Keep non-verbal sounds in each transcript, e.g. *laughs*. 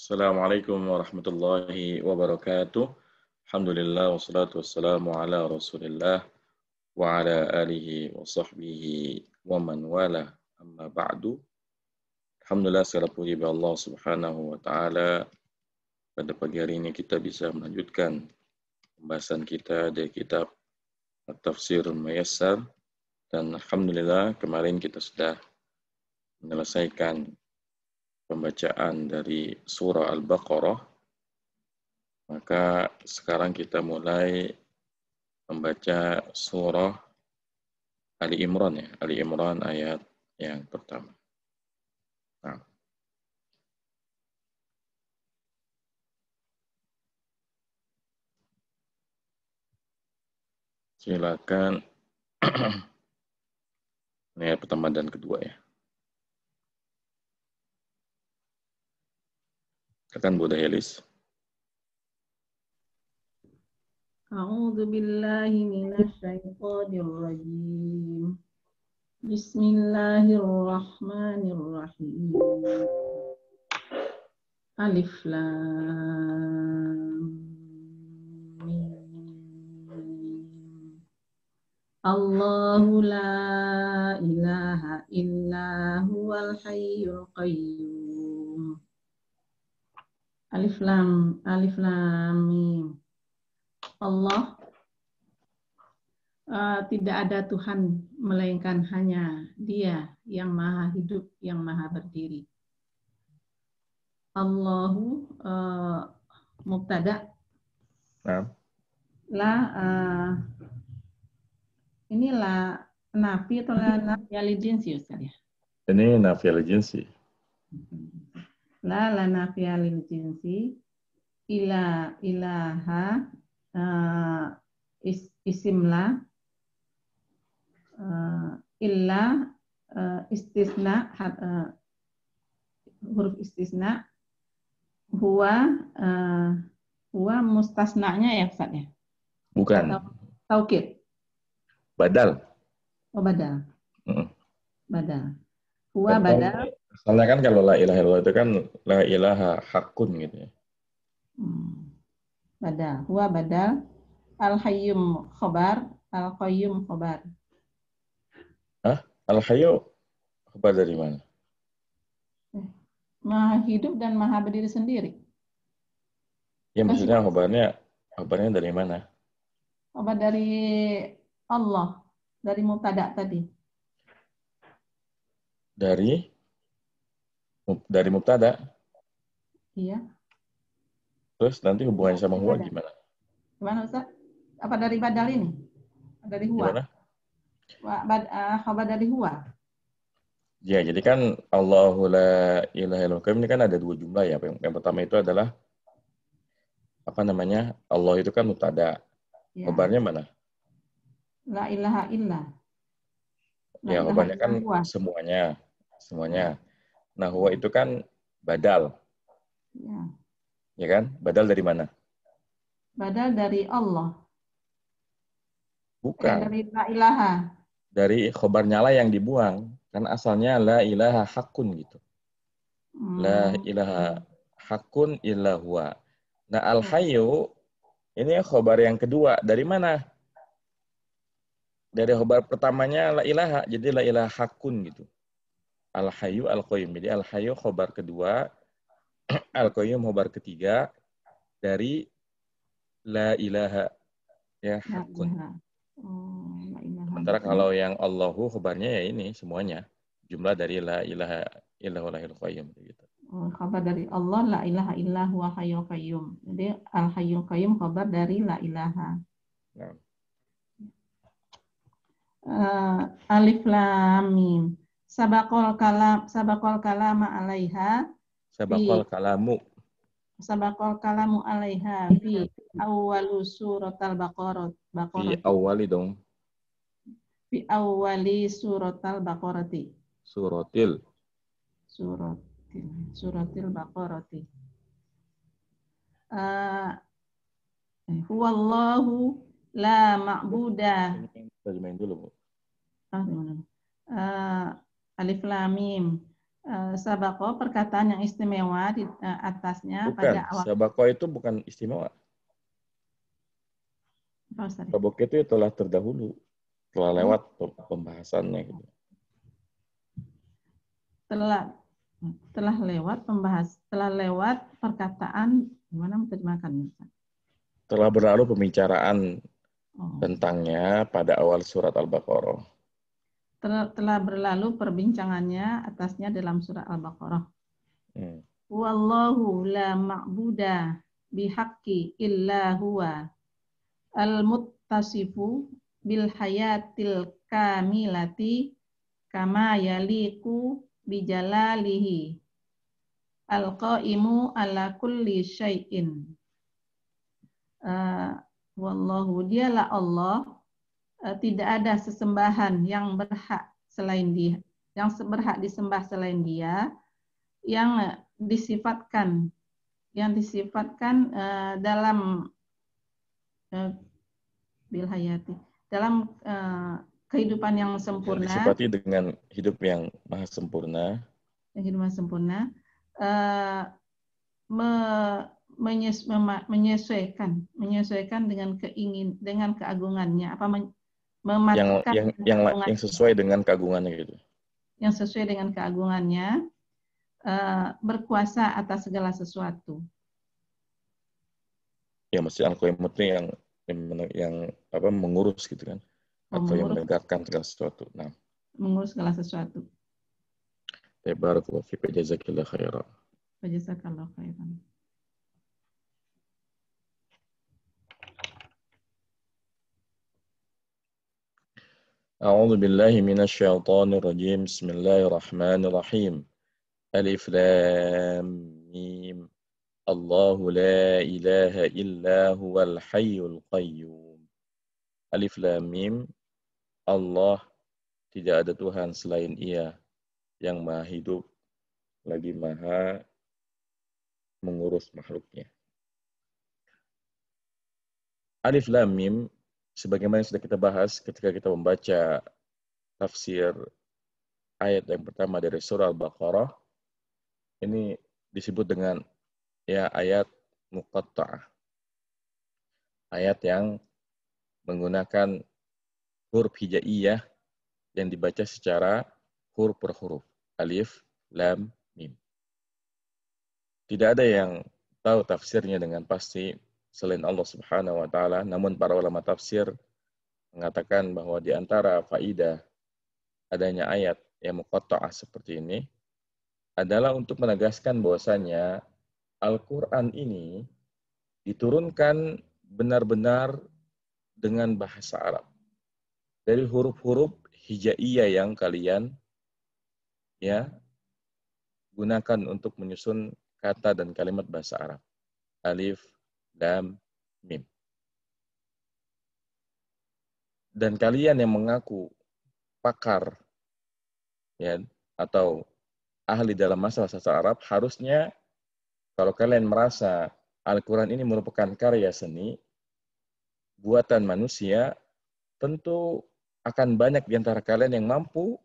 Assalamualaikum warahmatullahi wabarakatuh. Alhamdulillah wassalatu wassalamu ala Rasulillah wa ala alihi wa sahbihi wa man wala. Amma ba'du. Alhamdulillah segala puji bagi Allah Subhanahu wa taala. Pada pagi hari ini kita bisa melanjutkan pembahasan kita dari kitab Tafsir Muyassar dan alhamdulillah kemarin kita sudah menyelesaikan pembacaan dari surah Al-Baqarah, maka sekarang kita mulai membaca surah Ali Imran ya, Ali Imran ayat yang pertama. Nah. Silakan. Silakan *clears throat* ayat pertama dan kedua ya. Katakan Bunda Helis. A'udzu billahi rajim. Bismillahirrahmanirrahim. Alif lam mim. Allahu la ilaha illa huwal hayyul qayyum. Alif lam alif lam Allah uh, tidak ada Tuhan melainkan hanya Dia yang Maha Hidup, yang Maha Berdiri. Allahu uh, mubtada. La uh, ini nafi atau la mhm. nafi al ya? Ini nafi al la lanafia lil jinsi ila ilaha uh, is, isimla uh, ah, illa uh, ah, istisna uh, huruf istisna huwa uh, huwa mustasnanya ya Ustaz ya? Bukan. taukid. Badal. Oh badal. Mm. Badal. Huwa badal Soalnya kan kalau la ilaha illallah itu kan la ilaha hakun gitu ya. Hmm. Badal. Huwa badal. Al-hayyum khobar. Al-qayyum khobar. Hah? Al-hayyu khobar dari mana? Eh, maha hidup dan maha berdiri sendiri. Ya maksudnya khobarnya, khobarnya dari mana? Khobar dari Allah. Dari mutadak tadi. Dari? Dari mubtada? Iya. Terus nanti hubungannya sama huwa gimana? Gimana Ustaz? Apa dari badal ini? Dari huwa? Gimana? Wa, bad, uh, eh, khabar dari huwa. Ya, jadi kan Allahu la ilaha illallah kan ini kan ada dua jumlah ya. Yang, yang pertama itu adalah apa namanya? Allah itu kan mutada. Ya. mana? La ilaha illa. La ya, khobarnya kan semuanya. Semuanya. Nah, huwa itu kan badal. Ya. ya kan? Badal dari mana? Badal dari Allah. Bukan. Eh, dari la ilaha. Dari khobar nyala yang dibuang. Kan asalnya la ilaha hakun gitu. Hmm. La ilaha hakun illa huwa. Nah, al hayu ini khobar yang kedua. Dari mana? Dari khobar pertamanya la ilaha. Jadi la ilaha hakun gitu al hayu Al-Qayyum. Jadi al hayu khobar kedua, *clears throat* Al-Qayyum khobar ketiga dari La ilaha ya hakun. Oh, Sementara kalau yang Allahu khobarnya ya ini semuanya. Jumlah dari La ilaha illahul qayyum. Gitu. Oh, khabar dari Allah, La ilaha illahu wa hayyul qayyum. Jadi Al-Hayyul Qayyum khabar dari La ilaha. Nah. Uh, alif lam mim sabakol kalam sabakol kalama alaiha sabakol kalamu sabakol kalamu alaiha fi surat al baqarah baqarah fi awali dong fi surat al baqarati suratil suratil suratil baqarati uh, ah, huwallahu la ma'budah kita main dulu Bu. Ah, uh, alif Lamim uh, eh, sabako perkataan yang istimewa di uh, atasnya bukan. pada awal sabako itu bukan istimewa oh, sabako itu ya telah terdahulu telah hmm. lewat pembahasannya gitu. telah telah lewat pembahas telah lewat perkataan gimana menerjemahkan telah berlalu pembicaraan oh. tentangnya pada awal surat al-baqarah telah berlalu perbincangannya atasnya dalam surah Al-Baqarah. Hmm. Wallahu la ma'buda bihaqqi illa huwa al-muttasifu bil hayatil kamilati kama yaliku bijalalihi al-qaimu ala kulli syai'in. Uh, wallahu dialah Allah Eh, tidak ada sesembahan yang berhak selain dia, yang berhak disembah selain dia, yang eh, disifatkan, yang disifatkan uh, dalam uh, bilhayati, dalam uh, kehidupan yang sempurna. Yang disifati dengan hidup yang maha sempurna. Yang hidup maha sempurna. Uh, me, menyesuaikan, menyesuaikan dengan keingin, dengan keagungannya. Apa yang yang yang, yang sesuai dengan keagungannya gitu. Yang sesuai dengan keagungannya uh, eh, berkuasa atas segala sesuatu. Ya mesti al yang yang, yang apa mengurus gitu kan oh, atau mengurus. yang menegakkan segala sesuatu. Nah, mengurus segala sesuatu. Barakallahu fiik. Jazakallahu khairan. Jazakallahu khairan. أعوذ بالله من الشيطان الرجيم بسم الله الرحمن الرحيم ألف لام ميم الله لا إله إلا هو الحي القيوم ألف لام ميم Allah tidak ada Tuhan selain Ia yang maha hidup lagi maha mengurus makhluknya. Alif Lam Mim sebagaimana yang sudah kita bahas ketika kita membaca tafsir ayat yang pertama dari surah Al-Baqarah ini disebut dengan ya ayat muqatta'ah. Ayat yang menggunakan huruf hijaiyah yang dibaca secara huruf per huruf. Alif, lam, mim. Tidak ada yang tahu tafsirnya dengan pasti selain Allah Subhanahu wa taala. Namun para ulama tafsir mengatakan bahwa di antara faidah adanya ayat yang muqatta'ah seperti ini adalah untuk menegaskan bahwasanya Al-Qur'an ini diturunkan benar-benar dengan bahasa Arab. Dari huruf-huruf hijaiyah yang kalian ya gunakan untuk menyusun kata dan kalimat bahasa Arab. Alif, lam, mim. Dan kalian yang mengaku pakar ya atau ahli dalam masalah sastra Arab harusnya kalau kalian merasa Al-Quran ini merupakan karya seni buatan manusia, tentu akan banyak di antara kalian yang mampu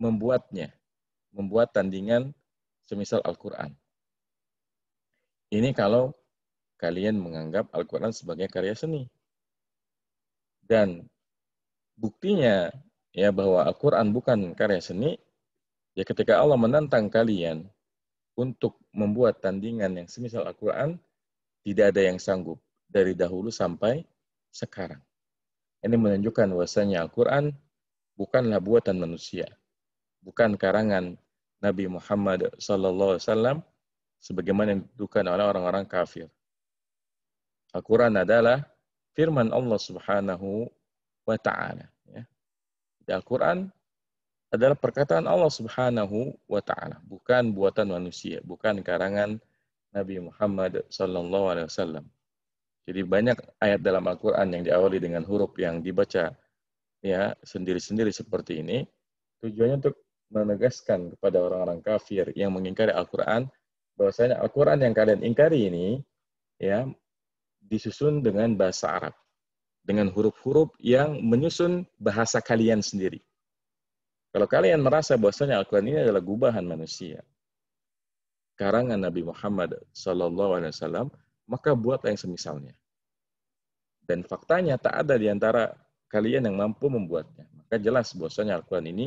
membuatnya, membuat tandingan semisal Al-Quran. Ini kalau kalian menganggap Al-Quran sebagai karya seni. Dan buktinya ya bahwa Al-Quran bukan karya seni, ya ketika Allah menantang kalian untuk membuat tandingan yang semisal Al-Quran, tidak ada yang sanggup dari dahulu sampai sekarang. Ini menunjukkan bahwasanya Al-Quran bukanlah buatan manusia, bukan karangan Nabi Muhammad SAW sebagaimana yang dituduhkan oleh orang-orang kafir. Al-Quran adalah firman Allah Subhanahu wa Ta'ala. Ya. Al-Quran adalah perkataan Allah Subhanahu wa Ta'ala, bukan buatan manusia, bukan karangan Nabi Muhammad Sallallahu Alaihi Wasallam. Jadi banyak ayat dalam Al-Quran yang diawali dengan huruf yang dibaca ya sendiri-sendiri seperti ini. Tujuannya untuk menegaskan kepada orang-orang kafir yang mengingkari Al-Quran bahwasanya Al-Quran yang kalian ingkari ini ya disusun dengan bahasa Arab, dengan huruf-huruf yang menyusun bahasa kalian sendiri. Kalau kalian merasa bahwasanya Al-Quran ini adalah gubahan manusia, karangan Nabi Muhammad SAW maka buat yang semisalnya. Dan faktanya tak ada di antara kalian yang mampu membuatnya. Maka jelas bahwasanya Al-Quran ini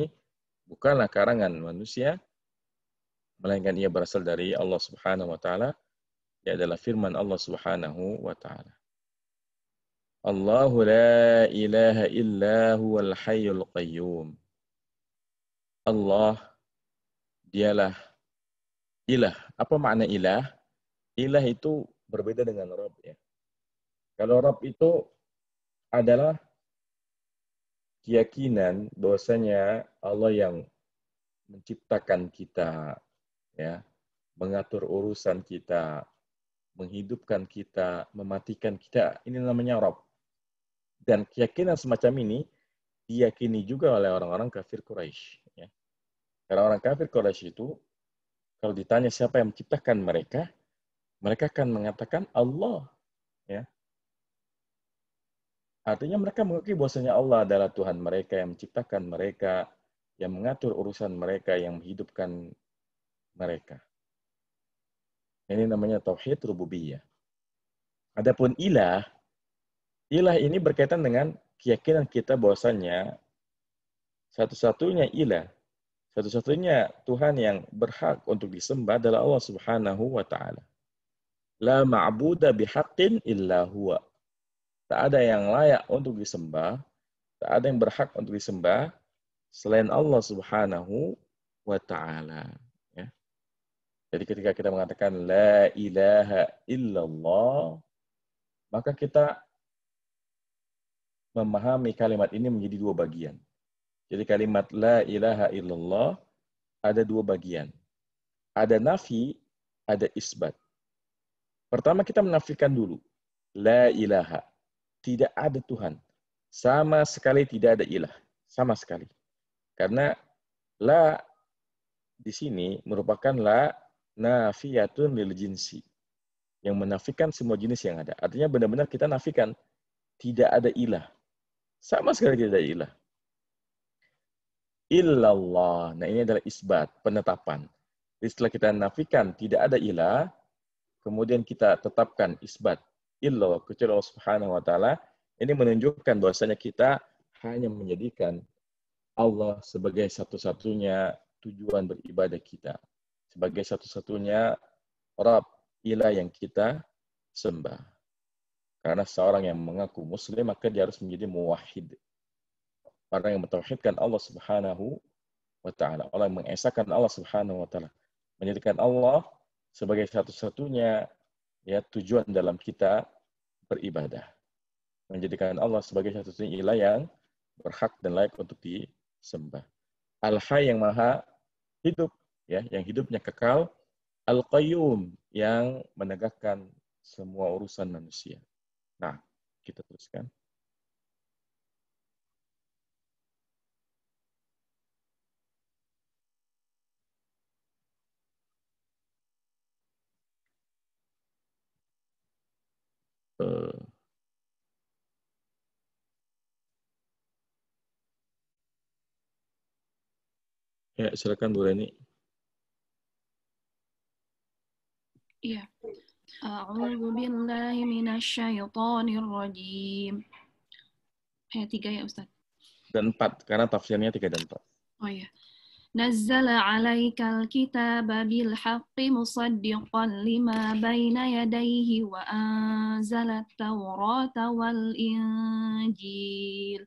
bukanlah karangan manusia, melainkan ia berasal dari Allah Subhanahu wa taala ya adalah firman Allah Subhanahu wa taala. Allahu la ilaha illa huwal hayyul qayyum. Allah dialah ilah. Apa makna ilah? Ilah itu berbeda dengan Rob ya. Kalau Rob itu adalah keyakinan dosanya Allah yang menciptakan kita ya, mengatur urusan kita, menghidupkan kita, mematikan kita, ini namanya Rob. Dan keyakinan semacam ini diyakini juga oleh orang-orang kafir Quraisy. Ya. Karena orang kafir Quraisy itu, kalau ditanya siapa yang menciptakan mereka, mereka akan mengatakan Allah. Ya. Artinya mereka mengakui bahwasanya Allah adalah Tuhan mereka yang menciptakan mereka, yang mengatur urusan mereka, yang menghidupkan mereka. Ini namanya tauhid rububiyah. Adapun ilah, ilah ini berkaitan dengan keyakinan kita bahwasanya satu-satunya ilah, satu-satunya Tuhan yang berhak untuk disembah adalah Allah Subhanahu wa taala. La ma'buda bihaqqin illa huwa. Tak ada yang layak untuk disembah, tak ada yang berhak untuk disembah selain Allah Subhanahu wa taala. Jadi ketika kita mengatakan la ilaha illallah, maka kita memahami kalimat ini menjadi dua bagian. Jadi kalimat la ilaha illallah ada dua bagian. Ada nafi, ada isbat. Pertama kita menafikan dulu. La ilaha. Tidak ada Tuhan. Sama sekali tidak ada ilah. Sama sekali. Karena la di sini merupakan la nafiyatun lil jinsi. Yang menafikan semua jenis yang ada. Artinya benar-benar kita nafikan. Tidak ada ilah. Sama sekali tidak ada ilah. Illallah. Nah ini adalah isbat, penetapan. Jadi setelah kita nafikan tidak ada ilah, kemudian kita tetapkan isbat. Illallah, kecuali Allah subhanahu wa ta'ala. Ini menunjukkan bahwasanya kita hanya menjadikan Allah sebagai satu-satunya tujuan beribadah kita sebagai satu-satunya Rab ilah yang kita sembah. Karena seorang yang mengaku muslim maka dia harus menjadi muwahid Orang yang mentauhidkan Allah Subhanahu wa taala, orang yang mengesahkan Allah Subhanahu wa taala, menjadikan Allah sebagai satu-satunya ya tujuan dalam kita beribadah. Menjadikan Allah sebagai satu-satunya ilah yang berhak dan layak untuk disembah. al hai yang Maha hidup ya yang hidupnya kekal al-qayyum yang menegakkan semua urusan manusia. Nah, kita teruskan. Uh, ya, silakan Bu Reni. Iya. A'udzu billahi minasyaitonir rajim. Eh, Ayat 3 ya Ustaz. Dan 4 karena tafsirnya 3 dan 4. Oh iya. Nazzala 'alaikal kitaba bil haqqi musaddiqan lima baina yadayhi wa anzalat tawrata wal injil.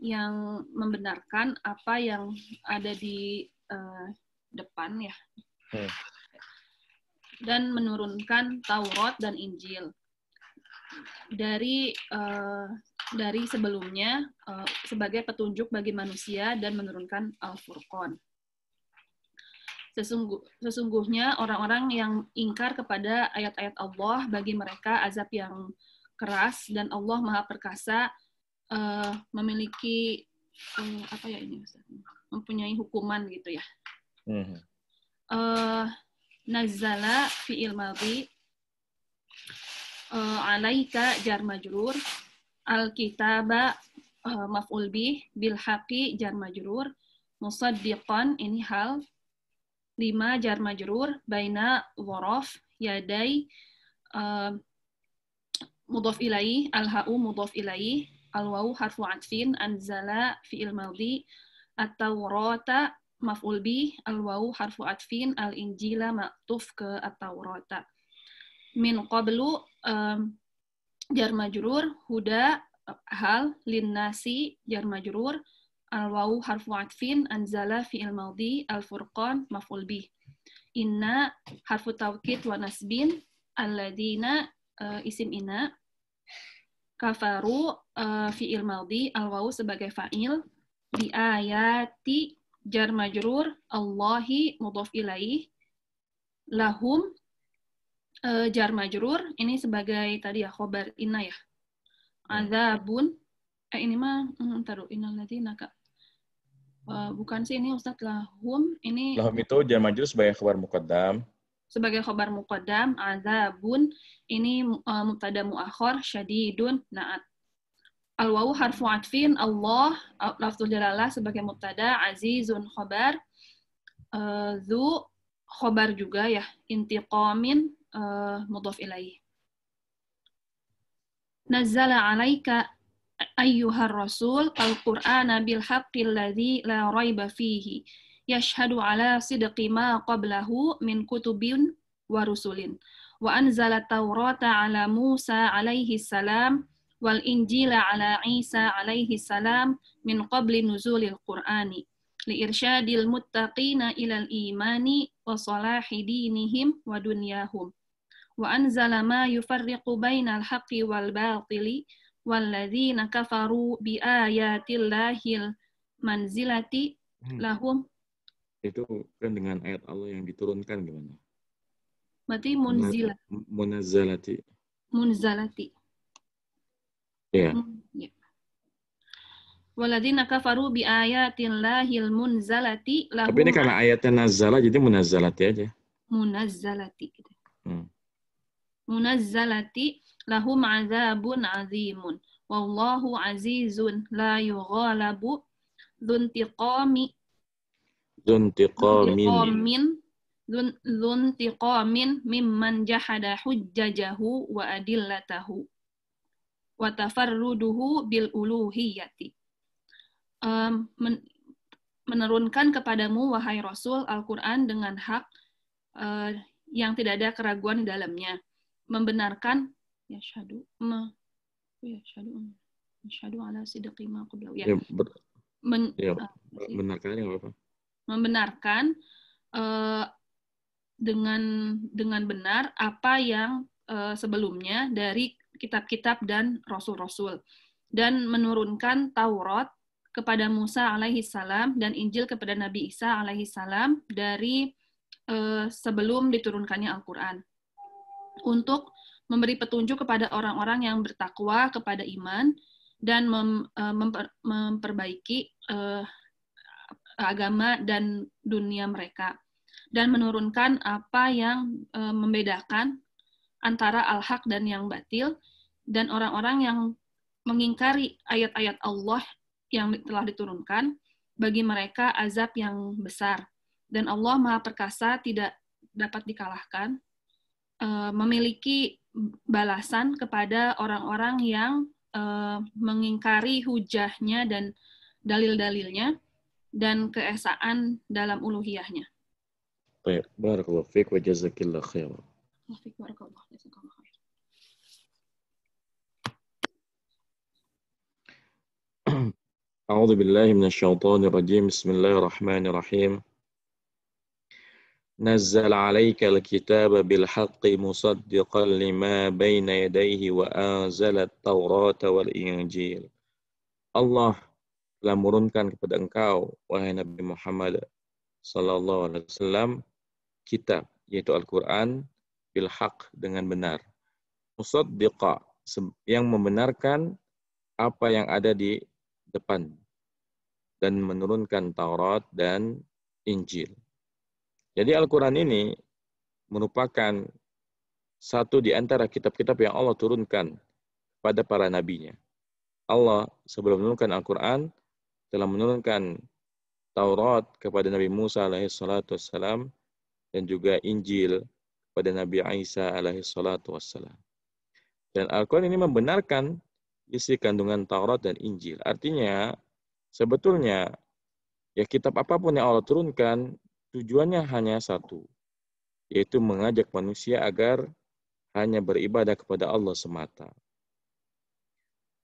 yang membenarkan apa yang ada di uh, depan ya. Hmm. Dan menurunkan Taurat dan Injil dari uh, dari sebelumnya uh, sebagai petunjuk bagi manusia dan menurunkan Al-Furqan. Sesungguh, sesungguhnya orang-orang yang ingkar kepada ayat-ayat Allah bagi mereka azab yang keras dan Allah Maha Perkasa uh, memiliki uh, apa ya ini Ustaz? mempunyai hukuman gitu ya. fi mhm. Uh, eh, nazala fi'il madhi alaika jar majrur alkitaba uh, maf'ul bih bil haqi jar majrur musaddiqan ini hal lima jar majrur baina worof yadai uh, mudhof ilai alha'u mudhof ilai al-wawu harfu atfin, anzala fi'il madhi, atau rota maf'ul bi, al-wawu harfu atfin, al-injila maktuf ke atau rota Min qablu um, jarmajurur huda hal, linnasi nasi, majrur, al-wawu harfu atfin, anzala fi madhi, al-furqan maf'ul Inna harfu tawkit wa nasbin, al-ladina uh, eh, isim inna, kafaru uh, eh, fi'il maldi al sebagai fa'il di ayati jar majrur Allahi mudhof ilaih lahum uh, jar majrur ini sebagai tadi ya khobar inna ya, ya. azabun eh ini mah hmm, taruh innalladzina kak uh, eh, bukan sih ini ustaz lahum ini lahum itu jar majrur sebagai khobar muqaddam sebagai khobar muqaddam, azabun, ini uh, mubtada mu'akhor, syadidun, na'at. Al-wawu harfu atfin, Allah, lafzul jalalah sebagai mubtada, azizun khobar, uh, zu, khobar juga ya, intiqamin, uh, eh, mudhaf ilaih. Nazzala alaika ayyuhar rasul al-Qur'ana bil haqqi alladhi la raiba fihi يشهد على صدق ما قبله من كتب ورسل وأنزل التوراة على موسى عليه السلام والإنجيل على عيسى عليه السلام من قبل نزول القرآن لإرشاد المتقين إلى الإيمان وصلاح دينهم ودنياهم وأنزل ما يفرق بين الحق والباطل والذين كفروا بآيات الله المنزلة لهم itu kan dengan ayat Allah yang diturunkan gimana? Berarti munzila. Munazalati. Munzalati. Ya. Hmm, yeah. Waladina kafaru bi ayatin lahil munzalati. Tapi ini karena ayatnya nazala, jadi munazalati aja. Munazzalati. Gitu. Hmm. Munazzalati lahum azabun azimun. Wallahu azizun la yughalabu dhuntiqami Zuntiqamin. Zuntiqamin. Zuntiqamin mimman jahada hujjajahu wa adillatahu. Wa tafarruduhu bil uluhiyati. Um, men menurunkan kepadamu, wahai Rasul, Al-Quran dengan hak uh, yang tidak ada keraguan di dalamnya. Membenarkan, ya syadu, ma, ya syadu, syadu ala sidqi ma ya. ya, ber, Men, ya, uh, ah, benarkan ya, Bapak membenarkan uh, dengan dengan benar apa yang uh, sebelumnya dari kitab-kitab dan rasul-rasul dan menurunkan Taurat kepada Musa alaihi salam dan Injil kepada Nabi Isa alaihi salam dari uh, sebelum diturunkannya Al-Qur'an untuk memberi petunjuk kepada orang-orang yang bertakwa kepada iman dan mem, memper, memperbaiki uh, agama dan dunia mereka dan menurunkan apa yang e, membedakan antara al-haq dan yang batil dan orang-orang yang mengingkari ayat-ayat Allah yang telah diturunkan bagi mereka azab yang besar dan Allah Maha Perkasa tidak dapat dikalahkan e, memiliki balasan kepada orang-orang yang e, mengingkari hujahnya dan dalil-dalilnya dan keesaan dalam uluhiyahnya. Baik, barakallahu fiik wa jazakillah khair. Barakallahu jazakallahu khairan. أعوذ بالله من الشيطان الرجيم بسم الله الرحمن الرحيم نزل عليك الكتاب بالحق مصدقا لما بين يديه وأنزل التوراة والإنجيل Allah telah murunkan kepada engkau, wahai Nabi Muhammad Sallallahu Alaihi Wasallam, kitab, yaitu Al-Quran, bil haq, dengan benar. Musaddiqa, yang membenarkan apa yang ada di depan dan menurunkan Taurat dan Injil. Jadi Al-Quran ini merupakan satu di antara kitab-kitab yang Allah turunkan pada para nabinya. Allah sebelum menurunkan Al-Quran telah menurunkan Taurat kepada Nabi Musa alaihissalatu wassalam dan juga Injil kepada Nabi Isa alaihissalatu wassalam. Dan Al-Quran ini membenarkan isi kandungan Taurat dan Injil. Artinya, sebetulnya ya kitab apapun yang Allah turunkan, tujuannya hanya satu, yaitu mengajak manusia agar hanya beribadah kepada Allah semata.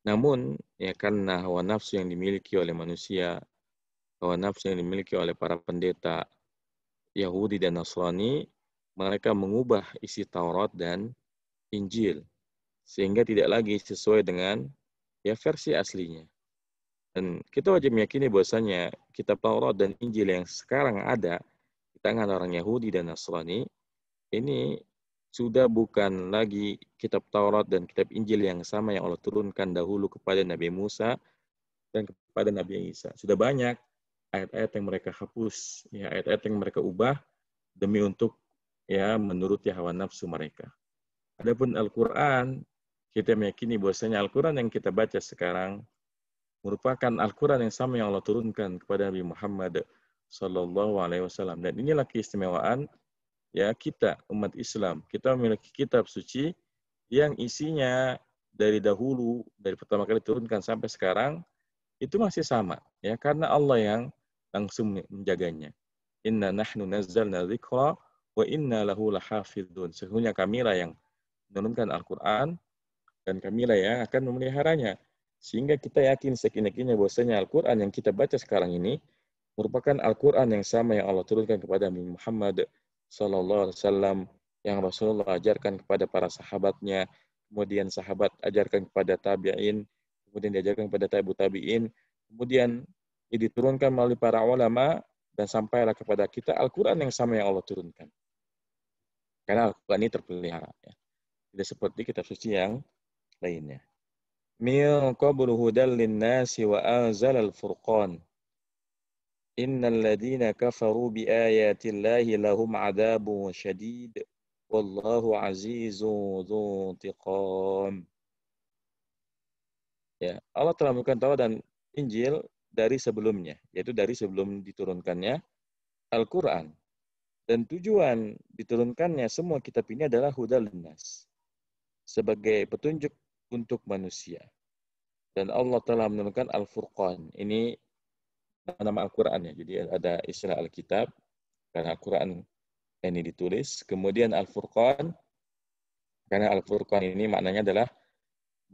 Namun, ya karena hawa nafsu yang dimiliki oleh manusia, hawa nafsu yang dimiliki oleh para pendeta Yahudi dan Nasrani, mereka mengubah isi Taurat dan Injil sehingga tidak lagi sesuai dengan ya versi aslinya. Dan kita wajib meyakini bahwasanya kitab Taurat dan Injil yang sekarang ada di tangan orang Yahudi dan Nasrani ini sudah bukan lagi kitab Taurat dan kitab Injil yang sama yang Allah turunkan dahulu kepada Nabi Musa dan kepada Nabi Isa. Sudah banyak ayat-ayat yang mereka hapus, ya ayat-ayat yang mereka ubah demi untuk ya menuruti hawa nafsu mereka. Adapun Al-Qur'an, kita meyakini bahwasanya Al-Qur'an yang kita baca sekarang merupakan Al-Qur'an yang sama yang Allah turunkan kepada Nabi Muhammad sallallahu alaihi wasallam. Dan inilah keistimewaan ya kita umat Islam kita memiliki kitab suci yang isinya dari dahulu dari pertama kali turunkan sampai sekarang itu masih sama ya karena Allah yang langsung menjaganya inna nahnu nazzalna dzikra wa inna lahu lahafidun sesungguhnya kamilah yang menurunkan Al-Qur'an dan kamilah yang akan memeliharanya sehingga kita yakin sekinakinya bahwasanya Al-Qur'an yang kita baca sekarang ini merupakan Al-Qur'an yang sama yang Allah turunkan kepada Muhammad Sallallahu Alaihi Wasallam yang Rasulullah ajarkan kepada para sahabatnya, kemudian sahabat ajarkan kepada tabi'in, kemudian diajarkan kepada tabu tabi'in, kemudian ini ya diturunkan melalui para ulama dan sampailah kepada kita Al-Quran yang sama yang Allah turunkan. Karena Al-Quran ini terpelihara. Ya. Tidak seperti kitab suci yang lainnya. Min qablu hudal linnasi wa anzal al-furqan innal ladzina kafaru bi ayatillahi lahum adzabun syadid wallahu azizun ya Allah telah memberikan Taurat dan Injil dari sebelumnya yaitu dari sebelum diturunkannya Al-Qur'an dan tujuan diturunkannya semua kitab ini adalah huda linnas sebagai petunjuk untuk manusia dan Allah telah menurunkan Al-Furqan ini nama Al-Quran ya. Jadi ada istilah Alkitab karena Al-Quran ini ditulis. Kemudian Al-Furqan karena Al-Furqan ini maknanya adalah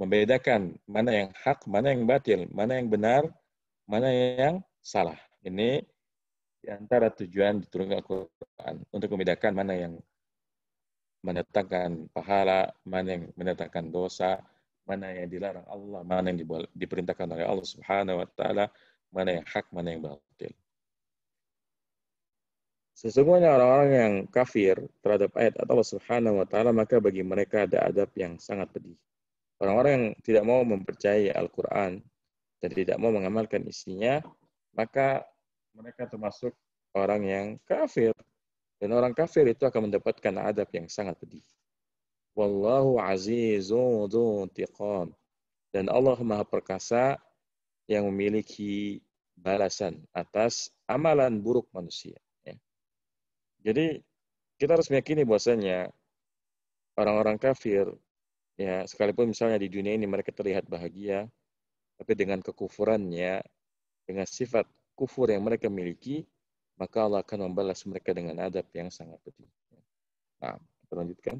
membedakan mana yang hak, mana yang batil, mana yang benar, mana yang salah. Ini di antara tujuan diturunkan Al-Quran untuk membedakan mana yang mendatangkan pahala, mana yang mendatangkan dosa, mana yang dilarang Allah, mana yang diperintahkan oleh Allah Subhanahu wa taala, mana yang hak, mana yang batil. Sesungguhnya orang-orang yang kafir terhadap ayat Allah Subhanahu wa taala maka bagi mereka ada adab yang sangat pedih. Orang-orang yang tidak mau mempercayai Al-Qur'an dan tidak mau mengamalkan isinya, maka mereka termasuk orang yang kafir. Dan orang kafir itu akan mendapatkan adab yang sangat pedih. Wallahu azizun dhu Dan Allah Maha Perkasa yang memiliki balasan atas amalan buruk manusia. Ya. Jadi kita harus meyakini bahwasanya orang-orang kafir, ya sekalipun misalnya di dunia ini mereka terlihat bahagia, tapi dengan kekufurannya, dengan sifat kufur yang mereka miliki, maka Allah akan membalas mereka dengan adab yang sangat pedih. Ya. Nah, kita lanjutkan.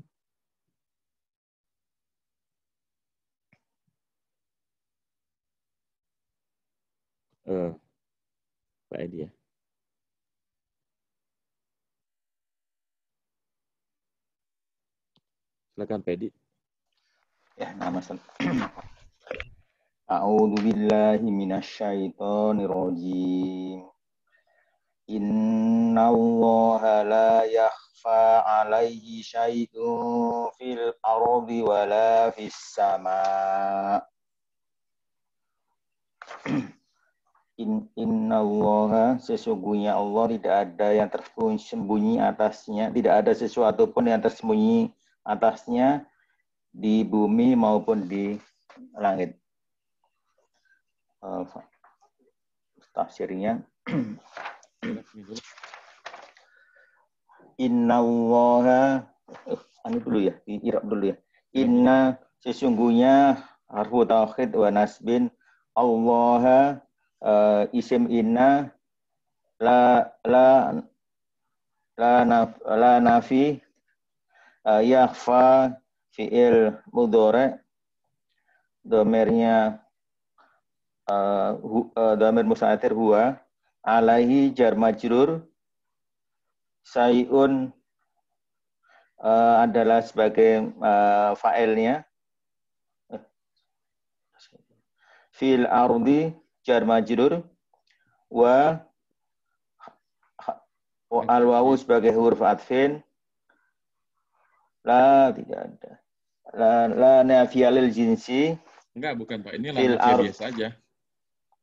eh, Pak Edi ya. Silakan Pak Edi. Ya, nama *clears throat* A'udzu billahi minasyaitonir Inna Allah la yakhfa alaihi syai'un fil ardi wa la fis sama'. *clears throat* In, allaha, sesungguhnya Allah tidak ada yang tersembunyi atasnya, tidak ada sesuatu pun yang tersembunyi atasnya di bumi maupun di langit. Uh, tafsirnya allaha, uh, anu dulu ya, di Irak dulu ya. Inna sesungguhnya harfu tauhid wa nasbin Allah uh, isim inna la la la naf la nafi uh, eh, yahfa fi'il mudore domernya uh, eh, hu, uh, domer musaatir huwa alaihi jar majrur sayun uh, adalah sebagai uh, failnya fil ardi jar majrur wa al wawu sebagai huruf adfin la tidak ada la la nafiyalil jinsi enggak bukan Pak ini la biasa aja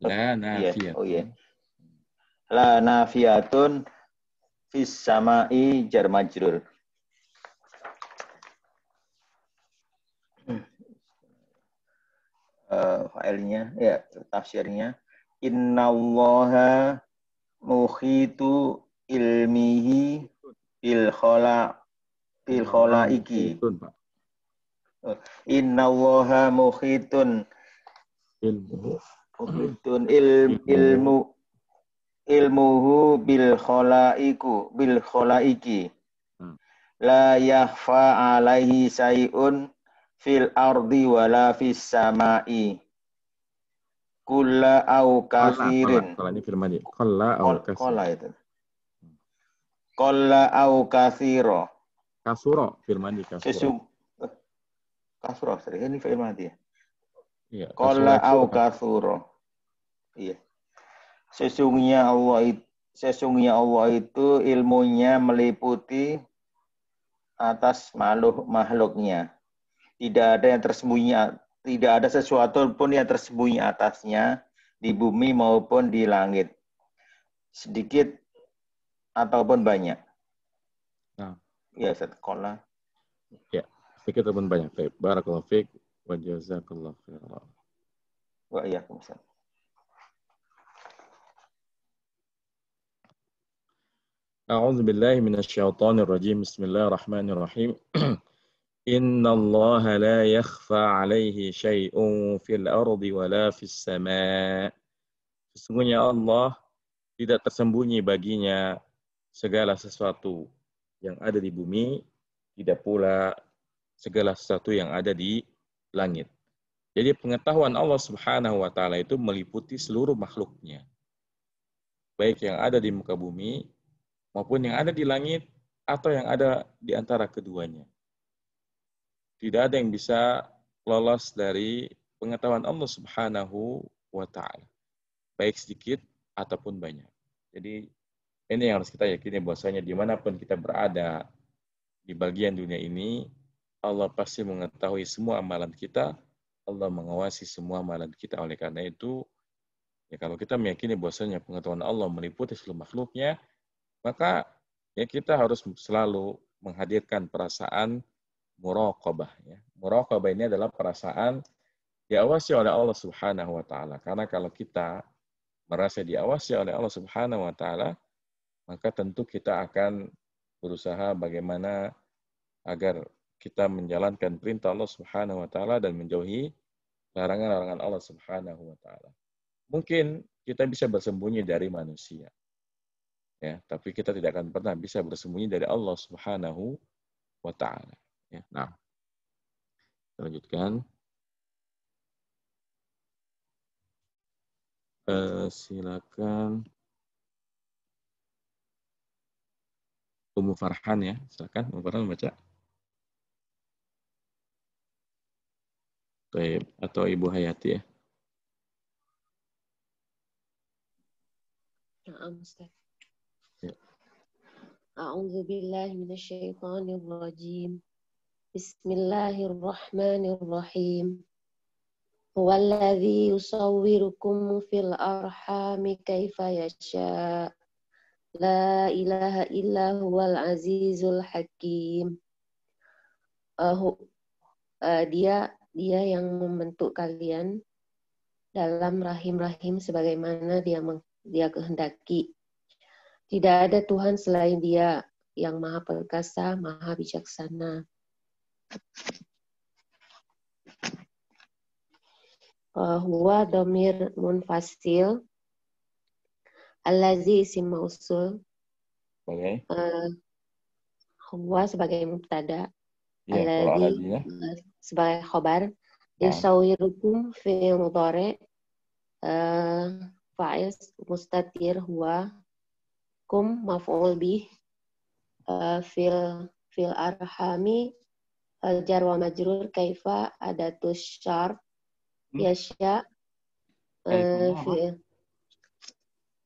la nafiyah oh iya yeah. Oh, iya. la nafiyatun fis samai jar majrur uh, eh, failnya ya tafsirnya allaha muhitu ilmihi bil khala bil khalaiki innallaha muhitun ilmu muhitun il, ilmu ilmuhu bil khalaiku bil khalaiki hmm. la yahfa alaihi sayun fil ardi wala fis samai kulla au kafirin kola, ini firman ini kola au kasiro kola itu kola au kasiro kasuro firman ini kasuro Sesu, kasuro sering ini firman dia iya, kola au kasuro iya sesungguhnya Allah itu sesungguhnya Allah itu ilmunya meliputi atas makhluk makhluknya tidak ada yang tersembunyi tidak ada sesuatu pun yang tersembunyi atasnya di bumi maupun di langit sedikit ataupun banyak nah. ya sekolah ya sedikit ataupun banyak baik barakallahu fiik wa jazakallahu khairan wa iyyakumsalam أعوذ بالله من الشيطان الرجيم بسم الله الرحمن الرحيم Inna Allah la yakhfa عليه شيء fil الأرض ولا في السماء Sesungguhnya Allah tidak tersembunyi baginya segala sesuatu yang ada di bumi, tidak pula segala sesuatu yang ada di langit. Jadi pengetahuan Allah Subhanahu wa taala itu meliputi seluruh makhluknya. Baik yang ada di muka bumi maupun yang ada di langit atau yang ada di antara keduanya. Tidak ada yang bisa lolos dari pengetahuan Allah Subhanahu wa taala. Baik sedikit ataupun banyak. Jadi ini yang harus kita yakini bahwasanya dimanapun kita berada di bagian dunia ini, Allah pasti mengetahui semua amalan kita, Allah mengawasi semua amalan kita. Oleh karena itu, ya kalau kita meyakini bahwasanya pengetahuan Allah meliputi seluruh makhluknya, maka ya kita harus selalu menghadirkan perasaan muraqabah ya. Muraqabah ini adalah perasaan diawasi oleh Allah Subhanahu wa taala. Karena kalau kita merasa diawasi oleh Allah Subhanahu wa taala, maka tentu kita akan berusaha bagaimana agar kita menjalankan perintah Allah Subhanahu wa taala dan menjauhi larangan-larangan Allah Subhanahu wa taala. Mungkin kita bisa bersembunyi dari manusia. Ya, tapi kita tidak akan pernah bisa bersembunyi dari Allah Subhanahu wa taala. Ya, nah, kita lanjutkan. Uh, silakan Umu Farhan ya, silakan Umu Farhan membaca. Taib. atau Ibu Hayati ya. ya. A'udzu billahi minasyaitonir rajim. Bismillahirrahmanirrahim. Walladhi yusawwirukum يصوركم في الأرحام كيف يشاء لا إله إلا هو العزيز الحكيم uh, uh, dia dia yang membentuk kalian dalam rahim-rahim sebagaimana dia meng, dia kehendaki tidak ada Tuhan selain dia yang maha perkasa maha bijaksana huwa domir munfasil alazi isim mausul okay. uh, eh, huwa sebagai mubtada ya, allazi ya. sebagai khobar nah. yusawirukum fil mudore uh, mustadir mustatir huwa kum maf'ul bih eh, fil fil arhami uh, eh, jar wa majrur kaifa hmm. eh, ada syarf hmm. yasya uh,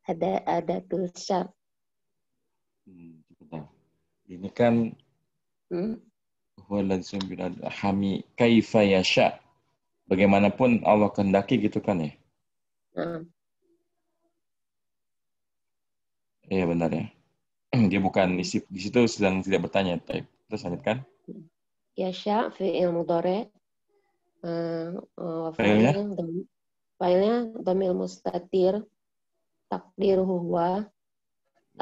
ada ada tu syarf hmm, ini kan hmm? hami kaifa Yasya, bagaimanapun Allah kehendaki gitu kan ya hmm. Iya benar ya. *clears throat* Dia bukan di situ sedang tidak bertanya, tapi terus lanjutkan. Hmm ya sya mudore. ilmu dore eh, eh, failnya? Failnya domil mustatir. Takdir huwa.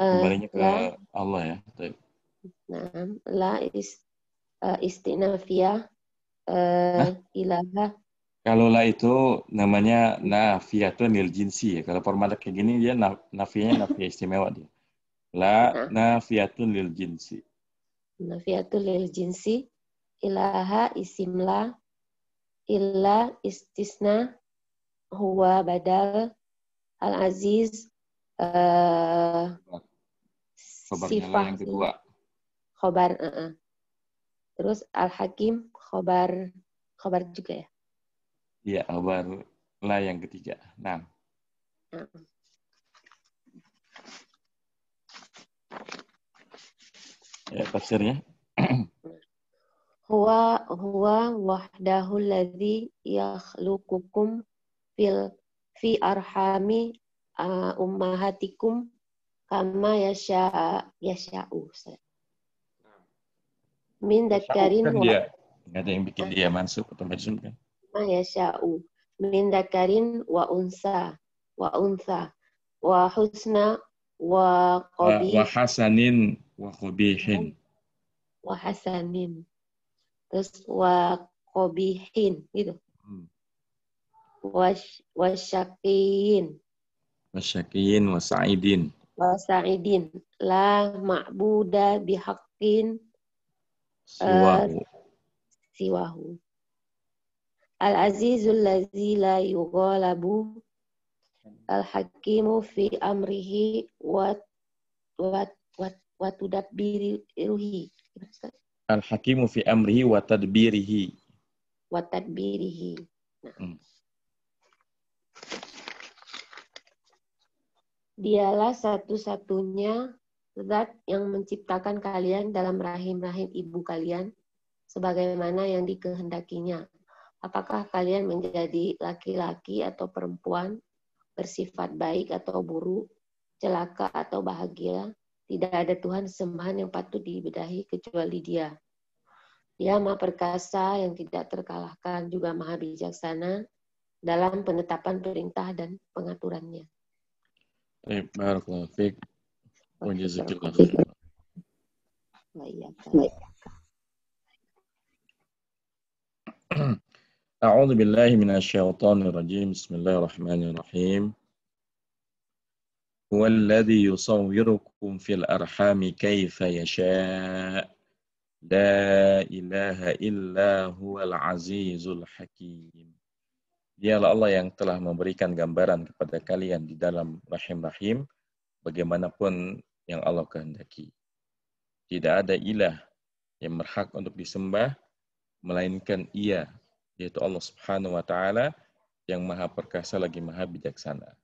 Eh, Kembalinya ke Allah ya. Nah, la is, istinafiyah ilaha. Kalau la itu namanya itu lil jinsi ya. Kalau format kayak gini dia nafianya nafiyah istimewa dia. La nah. nafiyatun lil jinsi. Nafiyatun lil jinsi ilaha isimla, illa istisna, huwa badal, al-aziz, uh, sifah. Yang kedua. Khobar, uh -uh. Terus al-hakim, khobar, khobar juga ya? Iya, khobar lah yang ketiga. Nah. -uh. Ya, tafsirnya. *clears throat* Huwa huwa wahdahu alladhi yakhluqukum fil fi arhami uh, ummahatikum kama yasha yasha'u. Nah. Min dakarin kan dia. enggak ada yang bikin dia masuk atau majzum kan? Kama yasha'u. Min dakarin wa unsa wa unsa wa husna wa qabih. wa hasanin wa qabihin. Wa hasanin terus wakobihin gitu hmm. Wash, wasyakin wasaidin wasaidin la ma'buda bihaqqin siwahu uh, siwahu al azizul ladzi la yughalabu al hakimu fi amrihi wat wat wat wa tudabbiruhi Al-hakimu fi amrihi wa tadbirihi. Wa tadbirihi. Hmm. Dialah satu-satunya zat yang menciptakan kalian dalam rahim-rahim ibu kalian sebagaimana yang dikehendakinya. Apakah kalian menjadi laki-laki atau perempuan, bersifat baik atau buruk, celaka atau bahagia, tidak ada Tuhan sembahan yang patut dibedahi kecuali Dia. Dia Maha Perkasa yang tidak terkalahkan juga Maha Bijaksana dalam penetapan perintah dan pengaturannya. Baik, أعوذ بالله من الشيطان الرجيم بسم الله الرحمن الرحيم هو يصوركم في الأرحام كيف يشاء لا إله إلا هو العزيز الحكيم Dialah Allah yang telah memberikan gambaran kepada kalian di dalam rahim-rahim, bagaimanapun yang Allah kehendaki. Tidak ada ilah yang berhak untuk disembah, melainkan ia, yaitu Allah subhanahu wa ta'ala, yang maha perkasa lagi maha bijaksana.